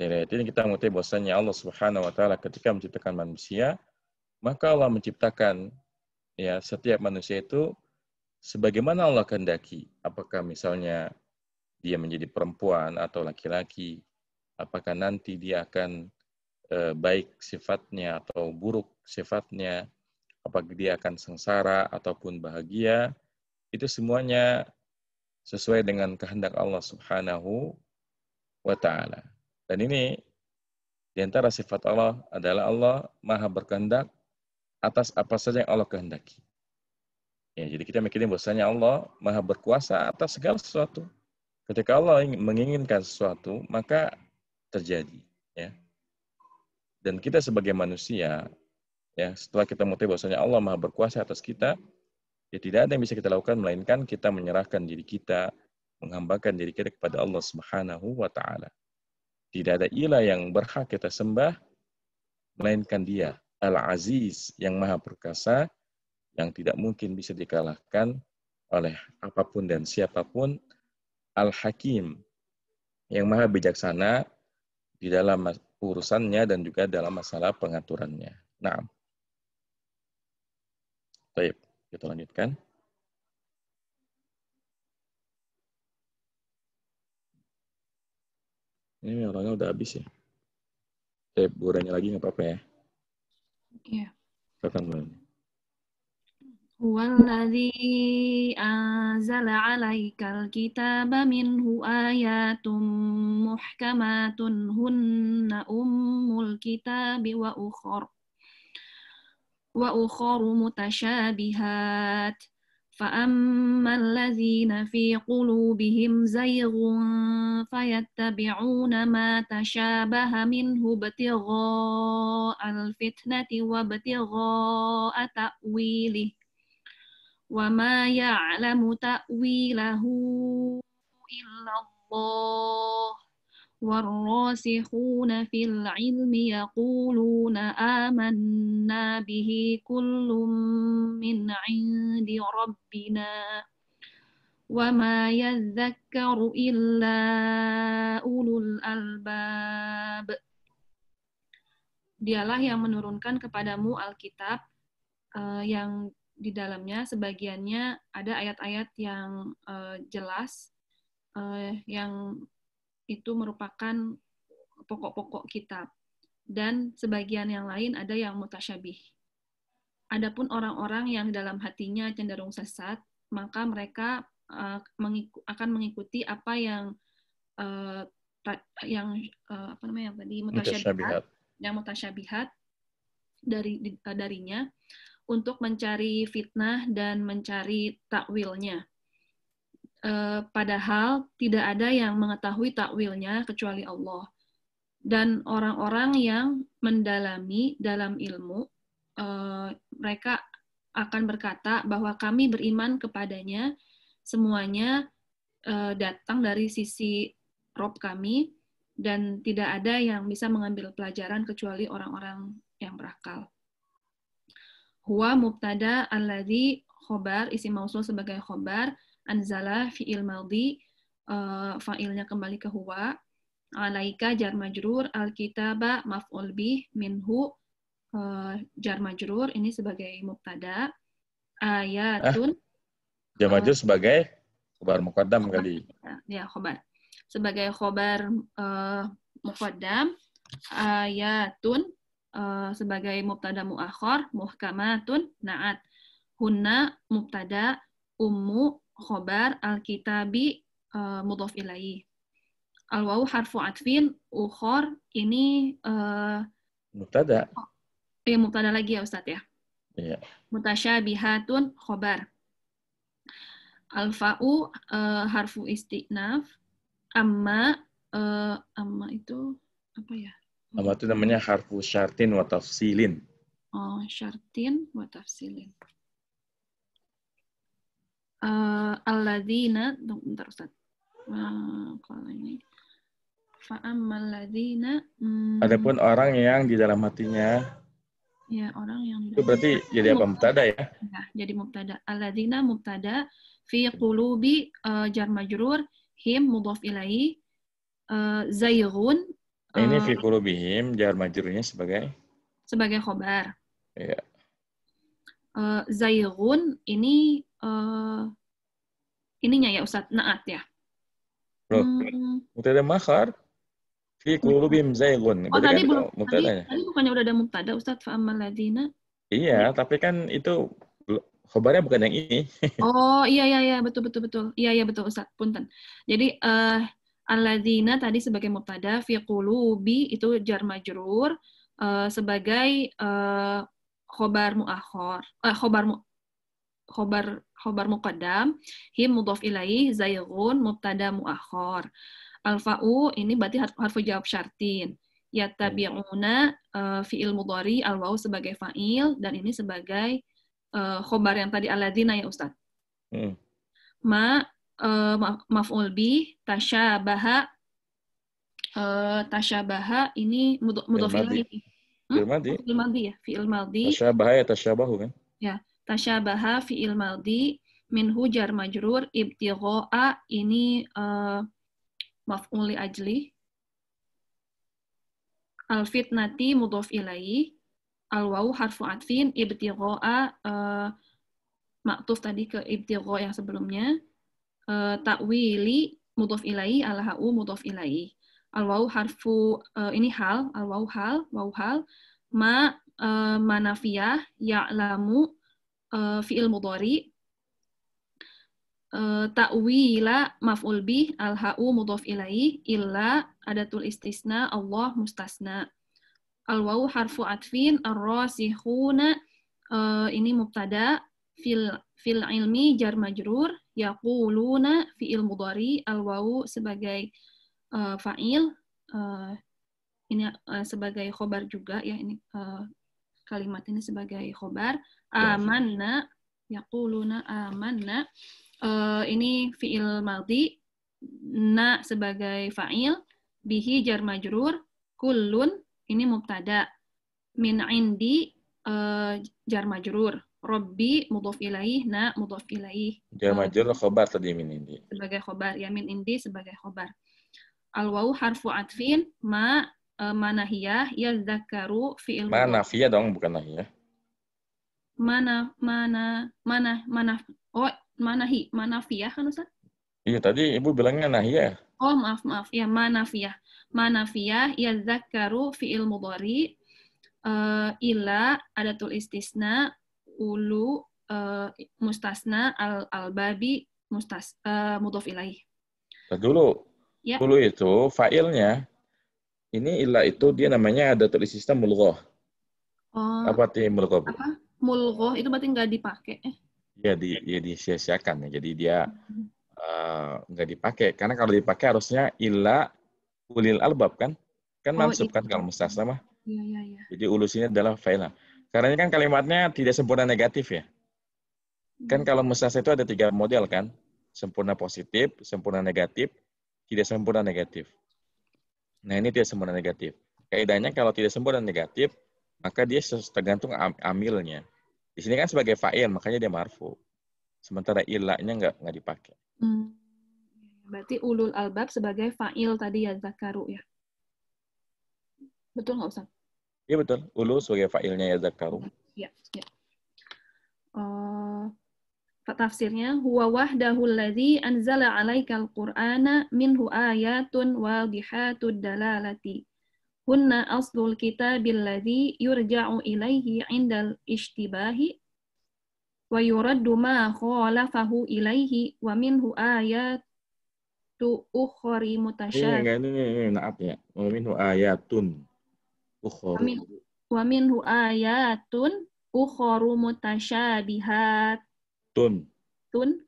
Dari ayat ini kita mengutip bahwasanya Allah Subhanahu wa taala ketika menciptakan manusia, maka Allah menciptakan ya setiap manusia itu sebagaimana Allah kehendaki. Apakah misalnya dia menjadi perempuan atau laki-laki, apakah nanti dia akan e, baik sifatnya atau buruk sifatnya, apakah dia akan sengsara ataupun bahagia, itu semuanya sesuai dengan kehendak Allah Subhanahu wa taala. Dan ini di antara sifat Allah adalah Allah maha berkehendak atas apa saja yang Allah kehendaki. Ya, jadi kita mikirin bahwasanya Allah maha berkuasa atas segala sesuatu. Ketika Allah menginginkan sesuatu, maka terjadi. Ya. Dan kita sebagai manusia, ya setelah kita mengerti bahwasanya Allah maha berkuasa atas kita, ya tidak ada yang bisa kita lakukan melainkan kita menyerahkan diri kita, menghambakan diri kita kepada Allah Subhanahu wa taala. Tidak ada ilah yang berhak kita sembah, melainkan dia, Al-Aziz, yang maha perkasa, yang tidak mungkin bisa dikalahkan oleh apapun dan siapapun, Al-Hakim, yang maha bijaksana di dalam urusannya dan juga dalam masalah pengaturannya. Nah, baik, kita lanjutkan. Ini orangnya udah habis ya. Eh, burannya lagi nggak apa-apa ya. Iya. Silakan bulannya. Huwallazi anzala alaikal kitaba minhu ayatum muhkamatun hunna ummul kitabi wa ukhor wa ukharu mutashabihat. فأما الذين في قلوبهم زيغ فيتبعون ما تشابه منه ابتغاء الفتنة وابتغاء تأويله وما يعلم تأويله إلا الله والراسخون في العلم يقولون آمنا به كل من عند ربنا وما يذكر إلا أولو الألباب Dialah yang menurunkan kepadamu Alkitab uh, yang di dalamnya sebagiannya ada ayat-ayat yang uh, jelas uh, yang itu merupakan pokok-pokok kitab. Dan sebagian yang lain ada yang mutasyabih. Adapun orang-orang yang dalam hatinya cenderung sesat, maka mereka eh, akan mengikuti apa yang eh, yang eh, apa namanya yang tadi mutasyabihat, yang mutasyabihat dari darinya untuk mencari fitnah dan mencari takwilnya. Uh, padahal tidak ada yang mengetahui takwilnya kecuali Allah. Dan orang-orang yang mendalami dalam ilmu, uh, mereka akan berkata bahwa kami beriman kepadanya, semuanya uh, datang dari sisi Rob kami, dan tidak ada yang bisa mengambil pelajaran kecuali orang-orang yang berakal. Huwa mubtada alladhi khobar, isi mausul sebagai khobar, anzala fi'il maldi uh, eh, fa'ilnya kembali ke huwa alaika jar majrur alkitaba maf'ul bih minhu uh, jar majrur ini sebagai mubtada ayatun ah, jar majrur uh, sebagai khobar muqaddam kali ya khobar sebagai khobar uh, muqaddam ayatun uh, sebagai mubtada muakhir muhkamatun naat hunna mubtada ummu khobar al-kitabi uh, mudhof ilaihi. Al-wawu harfu atfin, ukhor ini uh, mutada. Ya, eh, eh lagi ya Ustadz ya. Iya. bihatun Mutasyabihatun khobar. al uh, eh, harfu istiqnaf, amma uh, amma itu apa ya? Amma itu namanya harfu syartin wa tafsilin. Oh, syartin wa tafsilin uh, eh, alladzina bentar Ustaz. Uh, kalau ini fa'amalladzina hmm. Adapun orang yang di dalam hatinya ya orang yang itu berarti jadi apa mubtada ya? Nah, jadi mubtada. Alladzina mubtada fi qulubi uh, eh, jar majrur him mudhof ilaihi uh, zaighun uh, ini fi him jar majrurnya sebagai sebagai khobar. Iya. Uh, zaighun ini uh, ininya ya Ustaz, naat ya. Mutada hmm. makhar fi qulubihim zaygun. Oh, kan tadi belum tadi, tadi bukannya udah ada mutada Ustaz fa ammal ladina? Iya, ya. tapi kan itu khabarnya bukan yang ini. *laughs* oh, iya iya iya betul betul betul. Iya iya betul Ustaz, punten. Jadi eh uh, alladzina tadi sebagai mutada fi qulubi itu jar majrur uh, sebagai uh, khobar muakhor, eh uh, khobar mu, khobar khobar muqaddam, him mudhaf ilaih, zaigun mubtada muakhar. Alfa'u ini berarti harf harfu jawab syartin. Yattabi'una uh, fi'il mudhari alwau sebagai fa'il dan ini sebagai uh, khobar yang tadi alladzina ya Ustaz. Hmm. Ma uh, maf'ul bi tasyabaha uh, tasyabaha ini mudhaf ilaih. Hmm? Fi'il madi. Fi'il madi ya, fi'il madi. Tasyabaha ya tasyabahu kan? Ya tasyabaha fi'il maldi min hujar majrur ibtigho'a ini uh, eh, maf'uli ajli al fitnati mudhof ilai al wawu harfu atfin ibtigho'a uh, eh, maktuf tadi ke ibtigho yang sebelumnya uh, ta'wili mudhof ilai al ha'u mudhof ilai al wawu harfu uh, ini hal al wawu hal wawu hal ma uh, manafiyah ya'lamu uh, fi'il mudhari uh, ta'wila maf'ul bih al-ha'u mudhaf ilaih illa adatul istisna Allah mustasna al-wawu harfu atfin arrasihuna uh, ini mubtada fil fil ilmi jar majrur yaquluna fi'il mudhari al-wawu sebagai uh, fa'il uh, ini uh, sebagai khobar juga ya ini uh, kalimat ini sebagai khobar Ya. amanna yaquluna amanna uh, ini fiil maldi na sebagai fa'il bihi jar majrur kullun ini mubtada min indi uh, jar majrur Robbi mudhof ilaih na mudhof ilaih jar majrur khobar tadi min indi sebagai khobar ya min indi sebagai khobar al harfu atfin ma uh, eh, manahiyah ya fiil ma nafiyah dong bukan nahiyah mana mana mana mana oh manahi manafiyah kan Ustaz? Iya tadi ibu bilangnya nahiyah. Oh maaf maaf ya manafiyah manafiyah ya zakaru fiil mudhari uh, ila adatul istisna ulu uh, mustasna al albabi mustas uh, mudhof ilaih. Dulu ya. dulu itu failnya ini ila itu dia namanya adatul istisna mulghah. Oh. Apa artinya mulghah? Apa? mulgo itu berarti nggak dipakai. Iya di ya disia-siakan ya. Jadi dia hmm. eh, nggak uh, dipakai karena kalau dipakai harusnya illa ulil albab kan kan oh, mansub kan kalau mustasna mah. Iya iya iya. Jadi ulusinya adalah fa'ila. Karena kan kalimatnya tidak sempurna negatif ya. Kan hmm. kalau mustasna itu ada tiga model kan. Sempurna positif, sempurna negatif, tidak sempurna negatif. Nah ini tidak sempurna negatif. Kaidahnya kalau tidak sempurna negatif, maka dia tergantung amilnya. Di sini kan sebagai fa'il, makanya dia marfu. Sementara ilahnya nggak nggak dipakai. Hmm. Berarti ulul albab sebagai fa'il tadi ya zakaru ya. Betul nggak usah? Iya betul. ulul sebagai fa'ilnya ya zakaru. Ya. ya. Uh, tafsirnya huwa wahdahu alladhi anzala alaikal qur'ana minhu ayatun wadihatud dalalati Hunna aslul kita billadhi yurja'u ilaihi indal ishtibahi wa yuraddu ma khalafahu ilaihi wa minhu ayatu ukhari mutasyad. Ini ini maaf ya. Wa minhu ayatun ukhari. Wa minhu ayatun ukhari mutasyabihat. Tun. Tun.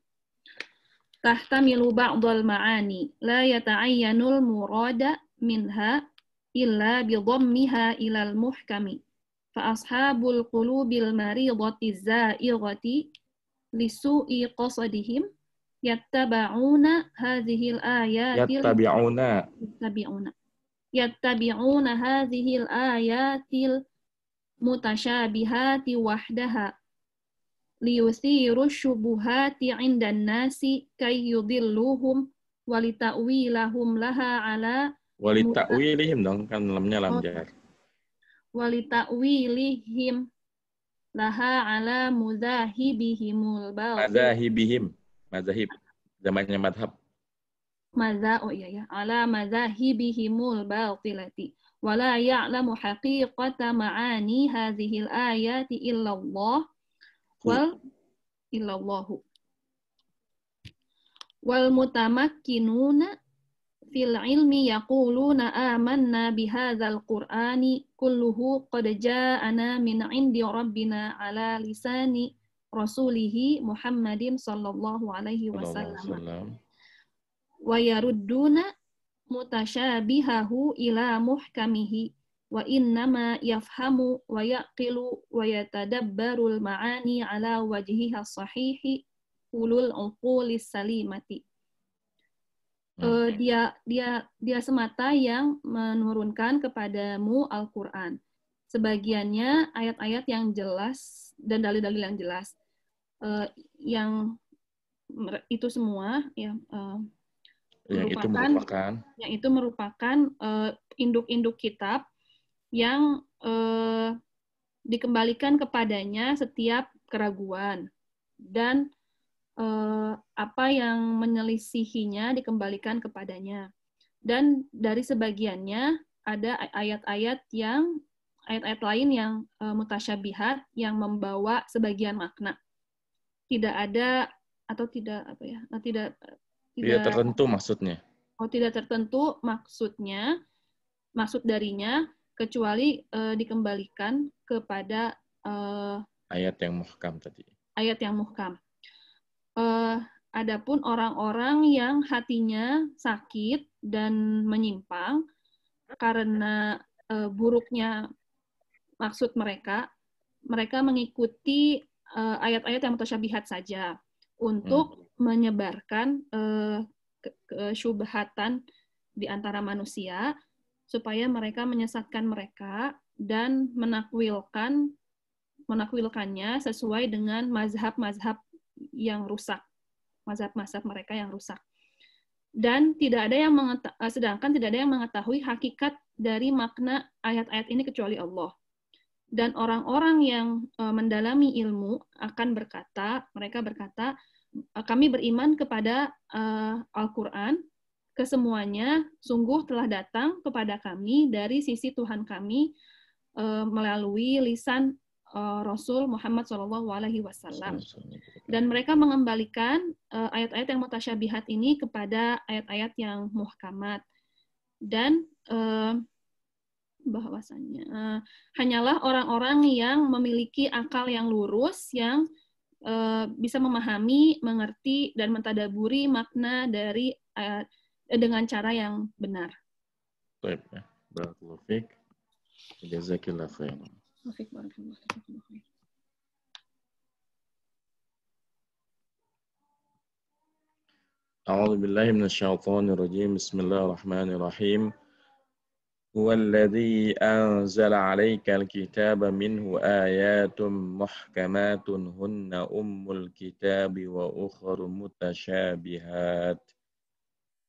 Tahtamilu ba'dal ma'ani la yata'ayyanul murada minha illa bidhammiha ilal muhkami fa ashabul qulubil maridati zaiqati lisu'i qasadihim yattaba'una hadhihi hadhil ayatil yattabi'una yattabi'una yattabi'una al-ayati mutasyabihati wahdaha liyusiru syubuhati 'indan nasi kay yudilluhum walita'wilahum laha 'ala Walita wilihim dong kan lamnya oh. lam jar. Walita wilihim laha ala muzahibihimul bal. Mazahibihim. Mazahib. Zamannya madhab. Maza, oh iya ya. Ala mazahibihimul batilati. Walla ya'lamu haqiqata ma'ani hazihil ayati illallah. Wal illallahu. Wal mutamakkinuna fil ilmi yaquluna amanna bihadzal qur'ani kulluhu qad ja'ana min indi rabbina ala lisani rasulihi Muhammadin sallallahu alaihi wasallam wa yarudduna mutasyabihahu ila muhkamihi wa innama yafhamu wa yaqilu wa yatadabbarul ma'ani ala wajhiha sahihi ulul uqulis salimati uh, dia dia dia semata yang menurunkan kepadamu Al-Qur'an. Sebagiannya ayat-ayat yang jelas dan dalil-dalil yang jelas. Uh, yang itu semua ya uh, yang merupakan, itu merupakan yang itu merupakan induk-induk uh, kitab yang uh, dikembalikan kepadanya setiap keraguan dan Eh, apa yang menyelisihinya dikembalikan kepadanya. Dan dari sebagiannya ada ayat-ayat yang ayat-ayat lain yang e, mutasyabihat yang membawa sebagian makna. Tidak ada atau tidak apa ya? Eh, tidak tidak, tidak tertentu maksudnya. Oh, tidak tertentu maksudnya maksud darinya kecuali e, dikembalikan kepada e, ayat yang muhkam tadi. Ayat yang muhkam eh, adapun orang-orang yang hatinya sakit dan menyimpang karena eh, buruknya maksud mereka, mereka mengikuti eh, ayat-ayat yang mutasyabihat saja untuk hmm. menyebarkan eh, kesyubhatan di antara manusia supaya mereka menyesatkan mereka dan menakwilkan menakwilkannya sesuai dengan mazhab-mazhab yang rusak, mazhab-mazhab mereka yang rusak. Dan tidak ada yang eh, sedangkan tidak ada yang mengetahui hakikat dari makna ayat-ayat ini kecuali Allah. Dan orang-orang yang eh, mendalami ilmu akan berkata, mereka berkata, eh, kami beriman kepada Al-Quran, kesemuanya sungguh telah datang kepada kami dari sisi Tuhan kami melalui lisan uh, Rasul Muhammad SAW. Alaihi Wasallam. Dan mereka mengembalikan uh, ayat-ayat yang mutasyabihat ini kepada ayat-ayat yang muhkamat. Dan uh, eh, bahwasannya uh, hanyalah orang-orang yang memiliki akal yang lurus yang uh, bisa memahami, mengerti dan mentadaburi makna dari uh, dengan cara yang benar. Baik, ya. khairan. الله فيك بارك الله فيك الله خير أعوذ بالله من الشيطان الرجيم بسم الله الرحمن الرحيم هو الذي أنزل عليك الكتاب منه آيات محكمات هن أم الكتاب وأخر متشابهات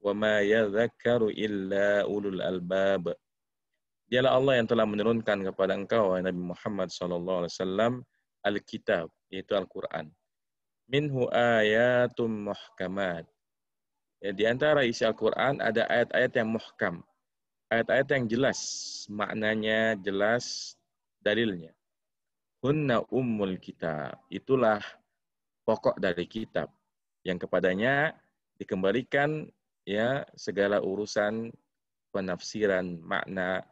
wa ma yadhakkaru illa ulul albab. Dialah Allah yang telah menurunkan kepada engkau wahai Nabi Muhammad sallallahu alaihi wasallam Alkitab yaitu Al-Qur'an. Minhu ayatum muhkamat. Ya, di antara isi Al-Qur'an ada ayat-ayat yang muhkam. Ayat-ayat yang jelas maknanya, jelas dalilnya. Hunna ummul kitab. Itulah pokok dari kitab yang kepadanya dikembalikan ya segala urusan penafsiran makna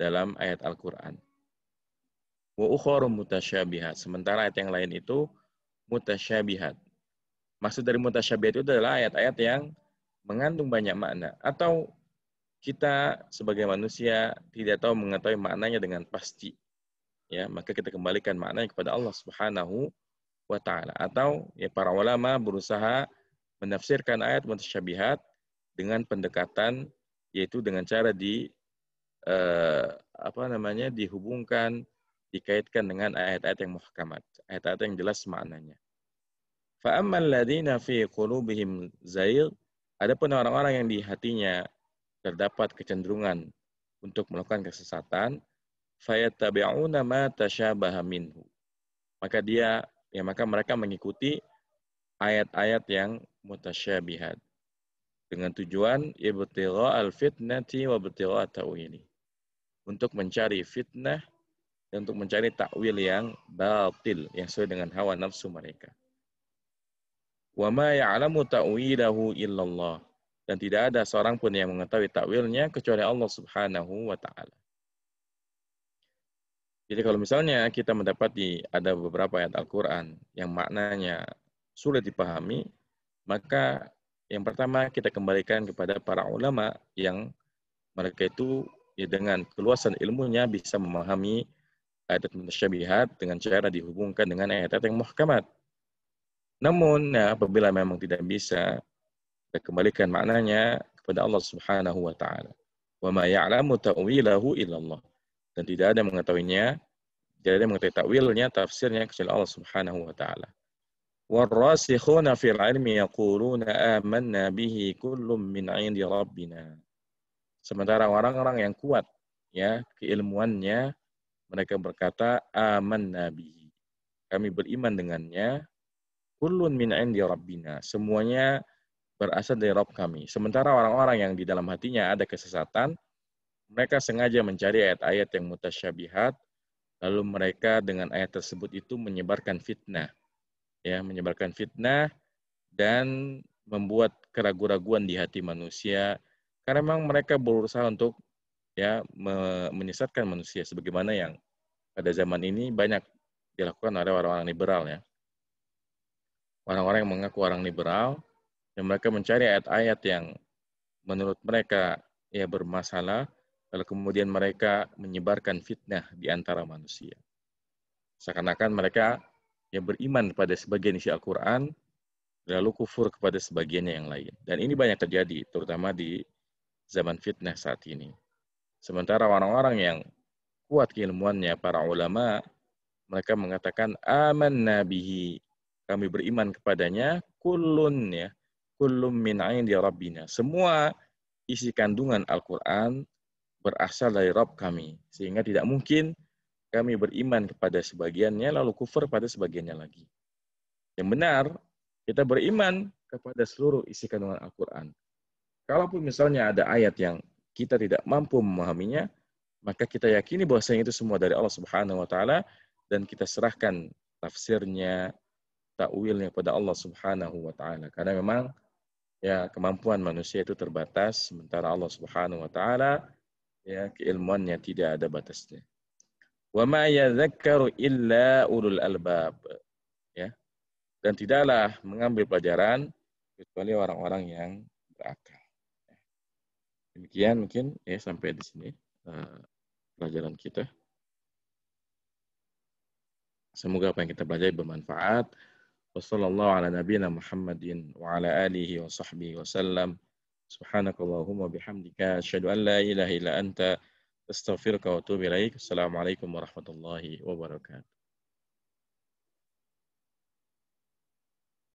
dalam ayat Al-Qur'an. Wa mutasyabihat. Sementara ayat yang lain itu mutasyabihat. Maksud dari mutasyabihat itu adalah ayat-ayat yang mengandung banyak makna atau kita sebagai manusia tidak tahu mengetahui maknanya dengan pasti. Ya, maka kita kembalikan maknanya kepada Allah Subhanahu wa taala atau ya para ulama berusaha menafsirkan ayat mutasyabihat dengan pendekatan yaitu dengan cara di eh, apa namanya dihubungkan dikaitkan dengan ayat-ayat yang muhkamat, ayat-ayat yang jelas maknanya. Fa'ammal ladina fi qulubihim ada adapun orang-orang yang di hatinya terdapat kecenderungan untuk melakukan kesesatan, fayattabi'una ma tashabaha minhu. Maka dia ya maka mereka mengikuti ayat-ayat yang mutasyabihat dengan tujuan ibtigha al-fitnati wa ibtigha ini Untuk mencari fitnah dan untuk mencari takwil yang batil yang sesuai dengan hawa nafsu mereka. Wa ma ya'lamu ta'wilahu illallah. Dan tidak ada seorang pun yang mengetahui takwilnya kecuali Allah Subhanahu wa taala. Jadi kalau misalnya kita mendapati ada beberapa ayat Al-Qur'an yang maknanya sulit dipahami, maka yang pertama kita kembalikan kepada para ulama yang mereka itu ya dengan keluasan ilmunya bisa memahami ayat mutasyabihat dengan cara dihubungkan dengan ayat-ayat yang muhkamat. Namun ya, apabila memang tidak bisa kita kembalikan maknanya kepada Allah Subhanahu wa taala. Wa ma ya'lamu ta'wilahu Dan tidak ada yang mengetahuinya, tidak ada mengetahui takwilnya, tafsirnya kecuali Allah Subhanahu wa taala. والراسخون في العلم يقولون آمنا به كل من عند ربنا sementara orang-orang yang kuat ya keilmuannya mereka berkata Aman nabi kami beriman dengannya kullun min indi rabbina semuanya berasal dari Rob kami sementara orang-orang yang di dalam hatinya ada kesesatan mereka sengaja mencari ayat-ayat yang mutasyabihat lalu mereka dengan ayat tersebut itu menyebarkan fitnah ya menyebarkan fitnah dan membuat keraguan-raguan di hati manusia karena memang mereka berusaha untuk ya menyesatkan manusia sebagaimana yang pada zaman ini banyak dilakukan oleh orang-orang liberal ya orang-orang yang mengaku orang liberal dan mereka mencari ayat-ayat yang menurut mereka ya bermasalah lalu kemudian mereka menyebarkan fitnah di antara manusia seakan-akan mereka yang beriman kepada sebagian isi Al-Quran, lalu kufur kepada sebagiannya yang lain. Dan ini banyak terjadi, terutama di zaman fitnah saat ini. Sementara orang-orang yang kuat keilmuannya, para ulama, mereka mengatakan, aman nabihi, kami beriman kepadanya, kulun ya, kulun min di rabbina. Semua isi kandungan Al-Quran berasal dari Rabb kami. Sehingga tidak mungkin kami beriman kepada sebagiannya, lalu kufur pada sebagiannya lagi. Yang benar, kita beriman kepada seluruh isi kandungan Al-Quran. Kalaupun misalnya ada ayat yang kita tidak mampu memahaminya, maka kita yakini bahwasanya itu semua dari Allah Subhanahu wa taala dan kita serahkan tafsirnya, takwilnya pada Allah Subhanahu wa taala. Karena memang ya kemampuan manusia itu terbatas sementara Allah Subhanahu wa taala ya keilmuannya tidak ada batasnya. Wa ma yadhakkaru illa ulul albab. Ya. Dan tidaklah mengambil pelajaran kecuali orang-orang yang berakal. Ya. Demikian mungkin ya sampai di sini uh, pelajaran kita. Semoga apa yang kita pelajari bermanfaat. wasallallahu ala nabiyina Muhammadin wa ala alihi wa sahbihi wasallam sallam. Subhanakallahumma bihamdika asyhadu an la ilaha illa anta Astaghfirullah wa atubu ilaik. Assalamualaikum warahmatullahi wabarakatuh.